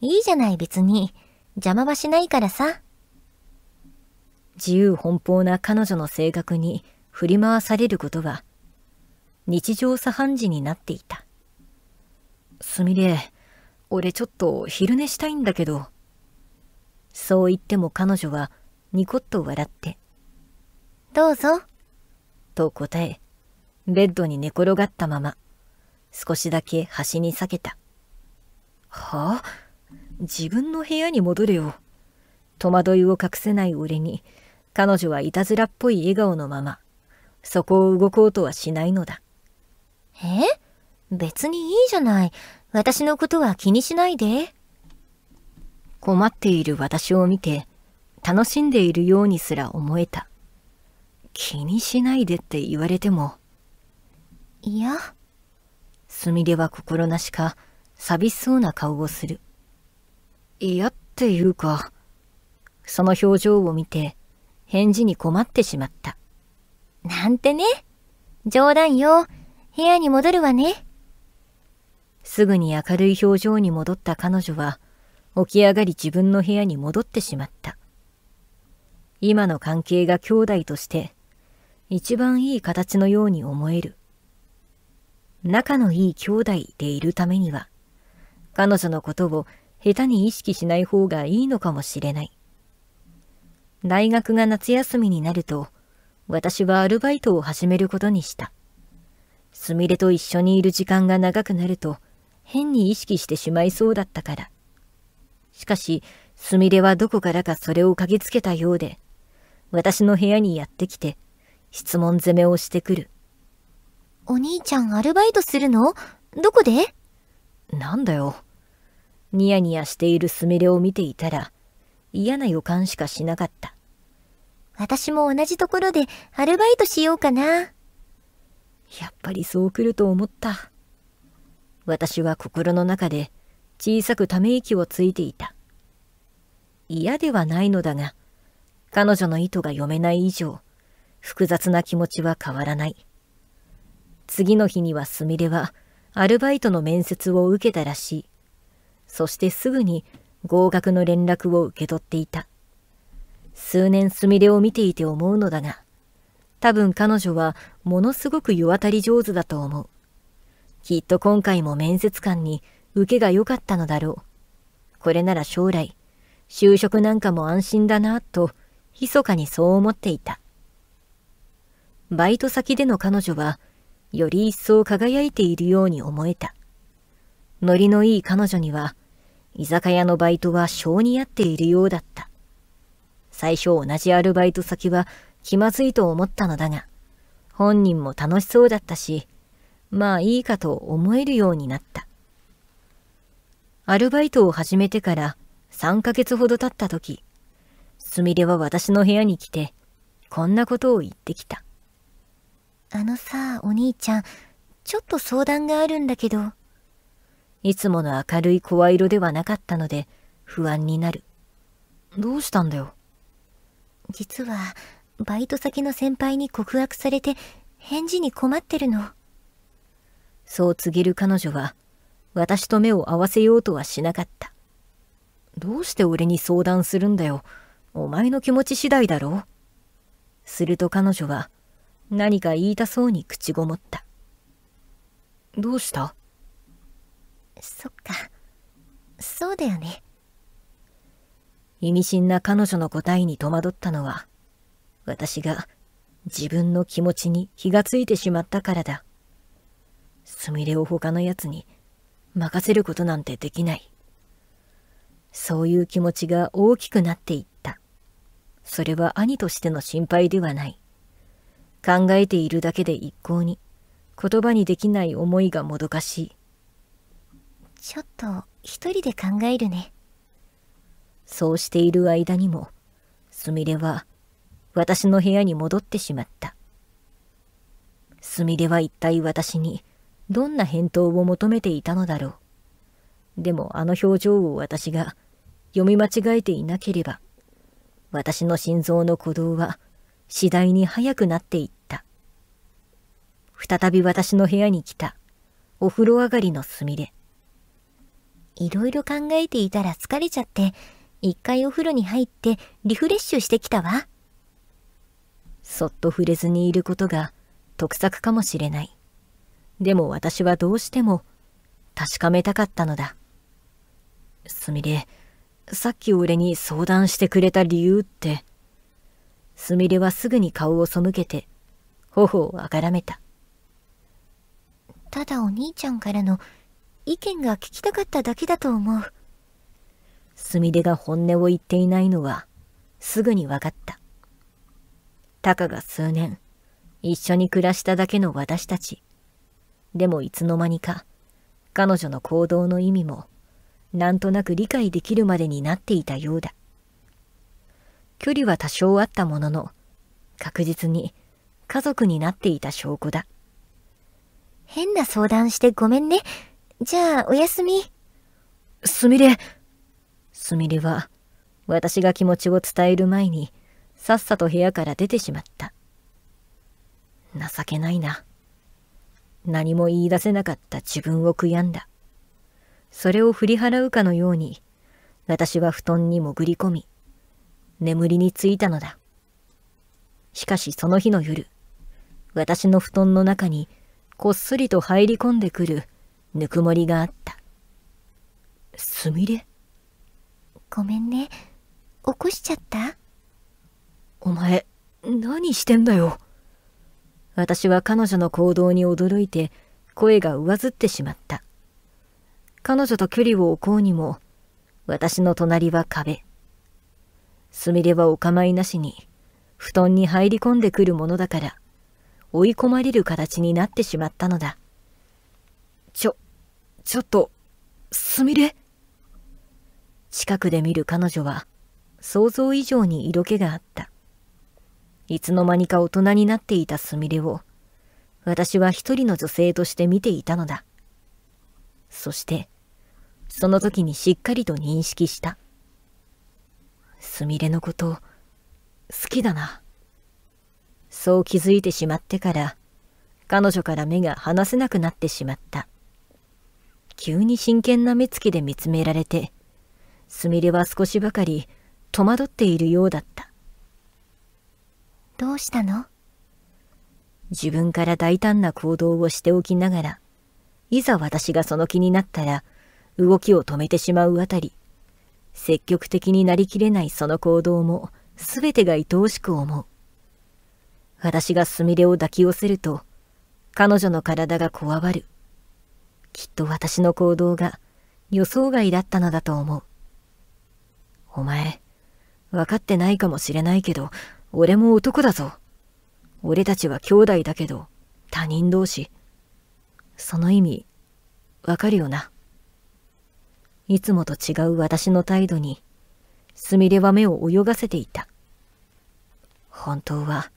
いいじゃない別に、邪魔はしないからさ。自由奔放な彼女の性格に、振り回されることが日常茶飯事になっていた。すみれ、俺ちょっと昼寝したいんだけど。そう言っても彼女はニコッと笑って、どうぞ、と答え、ベッドに寝転がったまま、少しだけ端に避けた。はあ自分の部屋に戻れよ。戸惑いを隠せない俺に、彼女はいたずらっぽい笑顔のまま、そこを動こうとはしないのだ。え別にいいじゃない。私のことは気にしないで。困っている私を見て、楽しんでいるようにすら思えた。気にしないでって言われても。いや。すみれは心なしか、寂しそうな顔をする。嫌っていうか、その表情を見て、返事に困ってしまった。なんてね。冗談よ。部屋に戻るわね。すぐに明るい表情に戻った彼女は、起き上がり自分の部屋に戻ってしまった。今の関係が兄弟として、一番いい形のように思える。仲のいい兄弟でいるためには、彼女のことを下手に意識しない方がいいのかもしれない。大学が夏休みになると、私はアルバイトを始めることにした。すみれと一緒にいる時間が長くなると、変に意識してしまいそうだったから。しかし、すみれはどこからかそれを嗅ぎつけたようで、私の部屋にやってきて、質問攻めをしてくる。お兄ちゃんアルバイトするのどこでなんだよ。ニヤニヤしているすみれを見ていたら、嫌な予感しかしなかった。私も同じところでアルバイトしようかな。やっぱりそう来ると思った。私は心の中で小さくため息をついていた。嫌ではないのだが、彼女の意図が読めない以上、複雑な気持ちは変わらない。次の日にはすみれはアルバイトの面接を受けたらしい。そしてすぐに合格の連絡を受け取っていた。数年すみれを見ていて思うのだが、多分彼女はものすごく世渡り上手だと思う。きっと今回も面接官に受けが良かったのだろう。これなら将来、就職なんかも安心だな、と、密かにそう思っていた。バイト先での彼女は、より一層輝いているように思えた。ノリのいい彼女には、居酒屋のバイトは性に合っているようだった。最初同じアルバイト先は気まずいと思ったのだが、本人も楽しそうだったし、まあいいかと思えるようになった。アルバイトを始めてから3ヶ月ほど経った時、すみれは私の部屋に来て、こんなことを言ってきた。あのさ、お兄ちゃん、ちょっと相談があるんだけど。いつもの明るい声色ではなかったので、不安になる。どうしたんだよ。実はバイト先の先輩に告白されて返事に困ってるのそう告げる彼女は私と目を合わせようとはしなかったどうして俺に相談するんだよお前の気持ち次第だろうすると彼女は何か言いたそうに口ごもったどうしたそっかそうだよね意味深な彼女の答えに戸惑ったのは、私が自分の気持ちに火がついてしまったからだ。すみれを他の奴に任せることなんてできない。そういう気持ちが大きくなっていった。それは兄としての心配ではない。考えているだけで一向に言葉にできない思いがもどかしい。ちょっと一人で考えるね。そうしている間にも、すみれは私の部屋に戻ってしまった。すみれは一体私にどんな返答を求めていたのだろう。でもあの表情を私が読み間違えていなければ、私の心臓の鼓動は次第に速くなっていった。再び私の部屋に来た、お風呂上がりのすみれ。いろいろ考えていたら疲れちゃって、一回お風呂に入ってリフレッシュしてきたわ。そっと触れずにいることが得策かもしれない。でも私はどうしても確かめたかったのだ。すみれ、さっき俺に相談してくれた理由って。すみれはすぐに顔を背けて、頬をあがらめた。ただお兄ちゃんからの意見が聞きたかっただけだと思う。すみれが本音を言っていないのは、すぐに分かった。たかが数年、一緒に暮らしただけの私たち。でもいつの間にか、彼女の行動の意味も、なんとなく理解できるまでになっていたようだ。距離は多少あったものの、確実に家族になっていた証拠だ。変な相談してごめんね。じゃあ、おやすみ。すみれ。すみれは、私が気持ちを伝える前に、さっさと部屋から出てしまった。情けないな。何も言い出せなかった自分を悔やんだ。それを振り払うかのように、私は布団に潜り込み、眠りについたのだ。しかしその日の夜、私の布団の中にこっそりと入り込んでくるぬくもりがあった。すみれごめんね起こしちゃったお前何してんだよ私は彼女の行動に驚いて声が上ずってしまった彼女と距離を置こうにも私の隣は壁すみれはお構いなしに布団に入り込んでくるものだから追い込まれる形になってしまったのだちょちょっとすみれ近くで見る彼女は想像以上に色気があった。いつの間にか大人になっていたすみれを私は一人の女性として見ていたのだ。そしてその時にしっかりと認識した。すみれのこと好きだな。そう気づいてしまってから彼女から目が離せなくなってしまった。急に真剣な目つきで見つめられてすみれは少しばかり戸惑っているようだった。どうしたの自分から大胆な行動をしておきながら、いざ私がその気になったら、動きを止めてしまうあたり、積極的になりきれないその行動も、すべてが愛おしく思う。私がすみれを抱き寄せると、彼女の体がこわばる。きっと私の行動が予想外だったのだと思う。お前、わかってないかもしれないけど、俺も男だぞ。俺たちは兄弟だけど、他人同士。その意味、わかるよな。いつもと違う私の態度に、すみれは目を泳がせていた。本当は、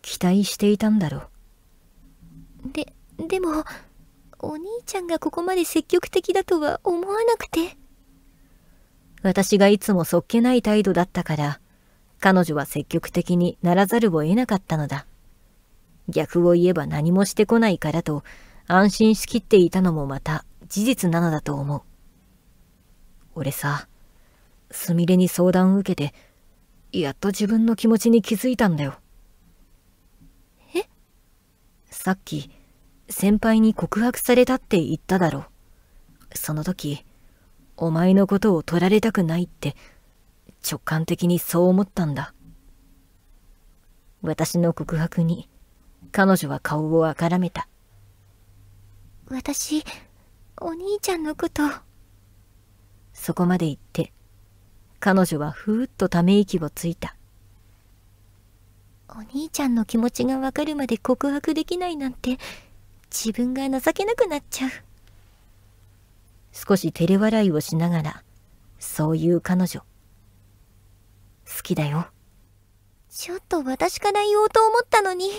期待していたんだろう。で、でも、お兄ちゃんがここまで積極的だとは思わなくて。私がいつもそっけない態度だったから、彼女は積極的にならざるを得なかったのだ。逆を言えば何もしてこないからと安心しきっていたのもまた事実なのだと思う。俺さ、すみれに相談を受けて、やっと自分の気持ちに気づいたんだよ。えさっき、先輩に告白されたって言っただろう。その時、お前のことを取られたくないって直感的にそう思ったんだ私の告白に彼女は顔をあからめた私お兄ちゃんのことそこまで言って彼女はふーっとため息をついたお兄ちゃんの気持ちがわかるまで告白できないなんて自分が情けなくなっちゃう少し照れ笑いをしながら、そういう彼女。好きだよ。ちょっと私から言おうと思ったのに。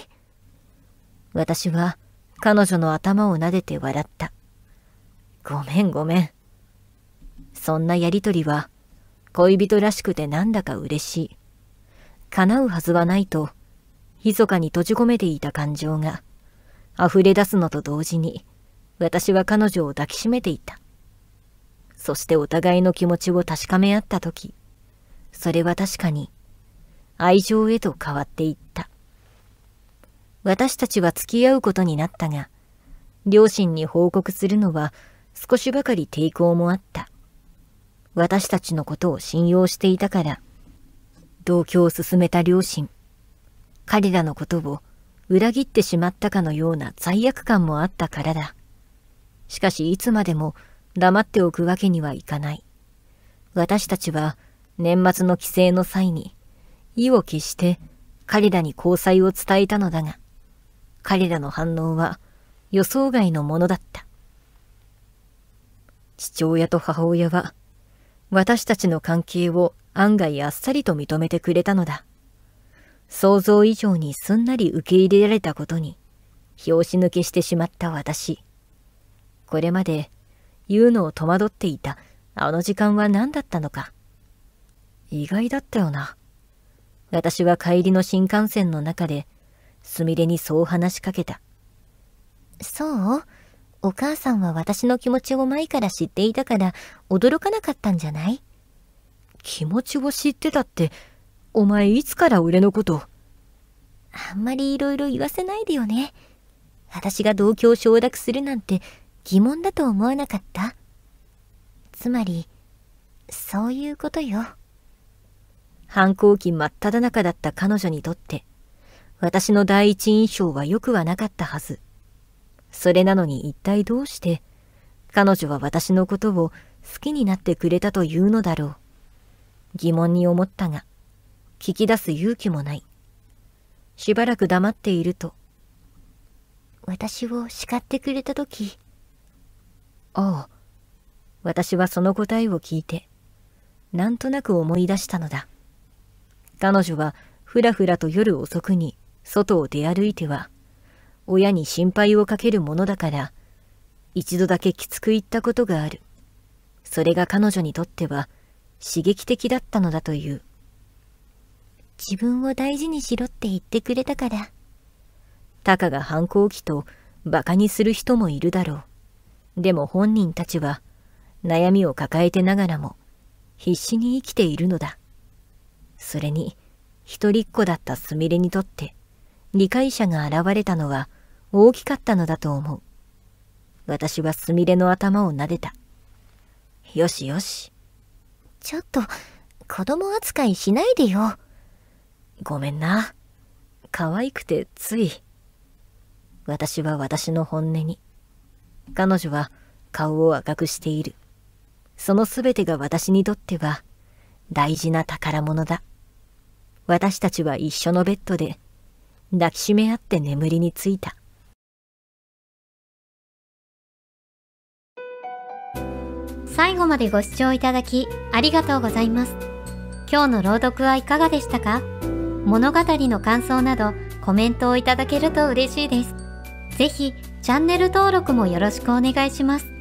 私は彼女の頭を撫でて笑った。ごめんごめん。そんなやりとりは恋人らしくてなんだか嬉しい。叶うはずはないと、密かに閉じ込めていた感情が、溢れ出すのと同時に、私は彼女を抱きしめていた。そしてお互いの気持ちを確かめ合った時、それは確かに愛情へと変わっていった。私たちは付き合うことになったが、両親に報告するのは少しばかり抵抗もあった。私たちのことを信用していたから、同居を進めた両親、彼らのことを裏切ってしまったかのような罪悪感もあったからだ。しかしいつまでも黙っておくわけにはいかない。私たちは年末の帰省の際に、意を決して彼らに交際を伝えたのだが、彼らの反応は予想外のものだった。父親と母親は、私たちの関係を案外あっさりと認めてくれたのだ。想像以上にすんなり受け入れられたことに、拍子抜けしてしまった私。これまで言うのを戸惑っていたあの時間は何だったのか。意外だったよな。私は帰りの新幹線の中で、すみれにそう話しかけた。そうお母さんは私の気持ちを前から知っていたから驚かなかったんじゃない気持ちを知ってたって、お前いつから俺のこと。あんまり色々言わせないでよね。私が同居を承諾するなんて疑問だと思わなかったつまり、そういうことよ。反抗期真っ只中だった彼女にとって、私の第一印象は良くはなかったはず。それなのに一体どうして、彼女は私のことを好きになってくれたというのだろう。疑問に思ったが、聞き出す勇気もない。しばらく黙っていると、私を叱ってくれた時、ああ。私はその答えを聞いて、なんとなく思い出したのだ。彼女はふらふらと夜遅くに外を出歩いては、親に心配をかけるものだから、一度だけきつく言ったことがある。それが彼女にとっては刺激的だったのだという。自分を大事にしろって言ってくれたから。たかが反抗期と馬鹿にする人もいるだろう。でも本人たちは悩みを抱えてながらも必死に生きているのだ。それに一人っ子だったすみれにとって理解者が現れたのは大きかったのだと思う。私はすみれの頭を撫でた。よしよし。ちょっと子供扱いしないでよ。ごめんな。可愛くてつい。私は私の本音に。彼女は顔を赤くしている。そのすべてが私にとっては大事な宝物だ。私たちは一緒のベッドで抱きしめ合って眠りについた。最後までご視聴いただきありがとうございます。今日の朗読はいかがでしたか物語の感想などコメントをいただけると嬉しいです。ぜひチャンネル登録もよろしくお願いします。